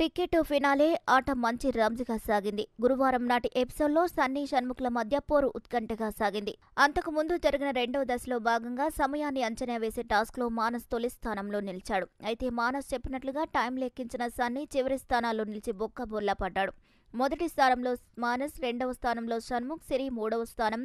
ticket finale ఆట మంచి రంజుగా సాగింది గురువారం నాటి ఎపిసోడ్లో సన్నీ షణ్ముఖుల మధ్య పోరు ఉత్కంఠగా సాగింది అంతకుముందు జరిగిన రెండవ దశలో భాగంగా సమయాన్ని అంచనా వేసే టాస్క్లో మానస్ తొలి స్థానంలో నిలిచాడు అయితే మానస్ చెప్పినట్లుగా టైం లెక్కించిన సన్నీ చివరి స్థానాల్లో నిలిచి బొక్క బొల్లా పడ్డాడు మొదటి స్థానంలో మానస్ రెండవ స్థానంలో షణ్ముఖ్ సిరి మూడవ స్థానం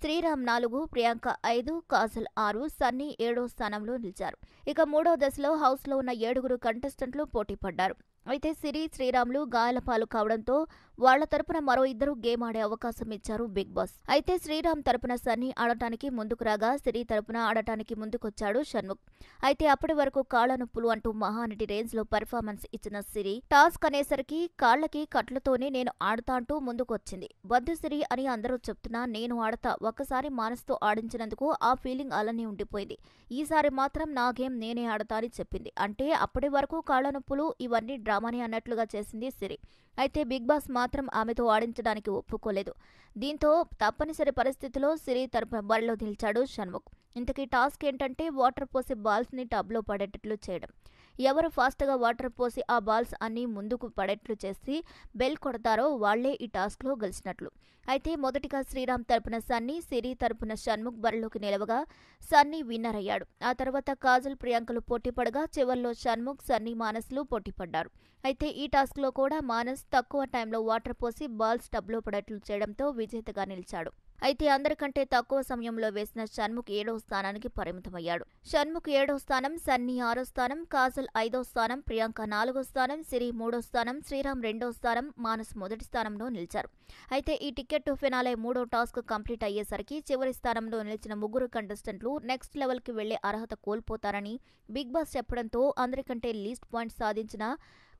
శ్రీరామ్ నాలుగు ప్రియాంక ఐదు కాజల్ ఆరు సన్నీ ఏడో స్థానంలో నిలిచారు ఇక మూడో దశలో హౌస్లో ఉన్న ఏడుగురు కంటెస్టెంట్లు పోటీ పడ్డారు అయితే సిరి శ్రీరాములు గాయాలపాలు కావడంతో వాళ్ల తరపున మరో ఇద్దరు గేమ్ ఆడే అవకాశం ఇచ్చారు బిగ్ బాస్ అయితే శ్రీరామ్ తరపున సన్నీ ఆడటానికి ముందుకు రాగా సిరి తరపున ఆడటానికి ముందుకొచ్చాడు షణ్ముఖ్ అయితే అప్పటి వరకు కాళ్ల నొప్పులు అంటూ మహానటి రేంజ్ లో పర్ఫార్మెన్స్ ఇచ్చిన సిరి టాస్క్ అనేసరికి కాళ్లకి కట్లతోనే నేను ఆడతా అంటూ ముందుకొచ్చింది వద్దు సిరి అని అందరూ చెప్తున్నా నేను ఆడతా ఒక్కసారి మానసుతో ఆడించినందుకు ఆ ఫీలింగ్ అలానే ఉండిపోయింది ఈసారి మాత్రం నా గేమ్ నేనే ఆడతా అని చెప్పింది అంటే అప్పటి వరకు కాళ్ల నొప్పులు ఇవన్నీ డ్రా రామని అన్నట్లుగా చేసింది సిరి అయితే బిగ్ బాస్ మాత్రం ఆమెతో ఆడించడానికి ఒప్పుకోలేదు దీంతో తప్పనిసరి పరిస్థితిలో సిరి తరపు బరిలో నిలిచాడు షణ్ముఖ్ ఇంతకీ టాస్క్ ఏంటంటే వాటర్ పోసి బాల్స్ని టబ్లో పడేటట్లు చేయడం ఎవరు ఫాస్ట్గా వాటర్ పోసి ఆ బాల్స్ అన్ని ముందుకు పడేట్లు చేసి బెల్ కొడతారో వాళ్లే ఈ టాస్క్లో గెలిచినట్లు అయితే మొదటిగా శ్రీరామ్ తరపున సన్నీ సిరి తరపున షణ్ముఖ్ బరిలోకి నిలవగా సన్నీ విన్నర్ అయ్యాడు ఆ తర్వాత కాజల్ ప్రియాంకలు పోటీ పడగా చివరిలో షణ్ముఖ్ సన్నీ మానస్లు పోటీపడ్డారు అయితే ఈ టాస్క్లో కూడా మానస్ తక్కువ టైంలో వాటర్ పోసి బాల్స్ టబ్లో పడేట్లు చేయడంతో విజేతగా నిలిచాడు అయితే అందరికంటే తక్కువ సమయంలో వేసిన షణ్ముఖ్ ఏడో స్థానానికి పరిమితమయ్యాడు షణ్ముఖ్ ఏడో స్థానం సన్నీ ఆరో స్థానం కాజల్ ఐదో స్థానం ప్రియాంక నాలుగో స్థానం సిరి మూడో స్థానం శ్రీరామ్ రెండో స్థానం మానస్ మొదటి స్థానంలో నిలిచారు అయితే ఈ టికెట్ ఫినాలే మూడో టాస్క్ కంప్లీట్ అయ్యేసరికి చివరి స్థానంలో నిలిచిన ముగ్గురు కంటెస్టెంట్లు నెక్స్ట్ లెవెల్కి వెళ్లే అర్హత కోల్పోతారని బిగ్ బాస్ చెప్పడంతో అందరికంటే లీస్ట్ పాయింట్ సాధించిన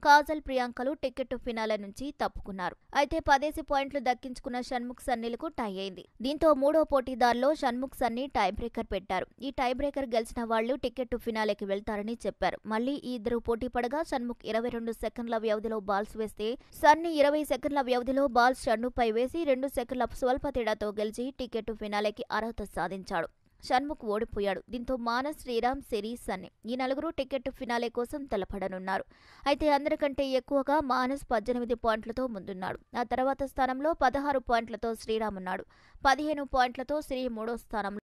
కాజల్ ప్రియాంకలు టికెట్ ఫినాల నుంచి తప్పుకున్నారు అయితే పదేసి పాయింట్లు దక్కించుకున్న షణ్ముఖ్ సన్నీలకు టై అయింది దీంతో మూడో పోటీదారులో షణ్ముఖ్ సన్నీ టై బ్రేకర్ పెట్టారు ఈ టై బ్రేకర్ గెలిచిన వాళ్లు టికెట్ ఫినాలేకి వెళ్తారని చెప్పారు మళ్లీ ఈ ఇద్దరు పోటీ పడగా షణ్ముఖ్ ఇరవై రెండు సెకండ్ల వ్యవధిలో బాల్స్ వేస్తే సన్నీ ఇరవై సెకండ్ల వ్యవధిలో బాల్స్ షణ్ముఖ్ పై వేసి రెండు సెకండ్ల స్వల్ప తేడాతో గెలిచి టికెట్ ఫినాలేకి అర్హత సాధించాడు షణ్ముఖ్ ఓడిపోయాడు దీంతో మానస్ శ్రీరామ్ సిరీస్ అని ఈ నలుగురు టికెట్ ఫినాలే కోసం తలపడనున్నారు అయితే అందరికంటే ఎక్కువగా మానస్ పద్దెనిమిది పాయింట్లతో ముందున్నాడు ఆ తర్వాత స్థానంలో పదహారు పాయింట్లతో శ్రీరామ్ ఉన్నాడు పదిహేను పాయింట్లతో శ్రీ మూడో స్థానంలో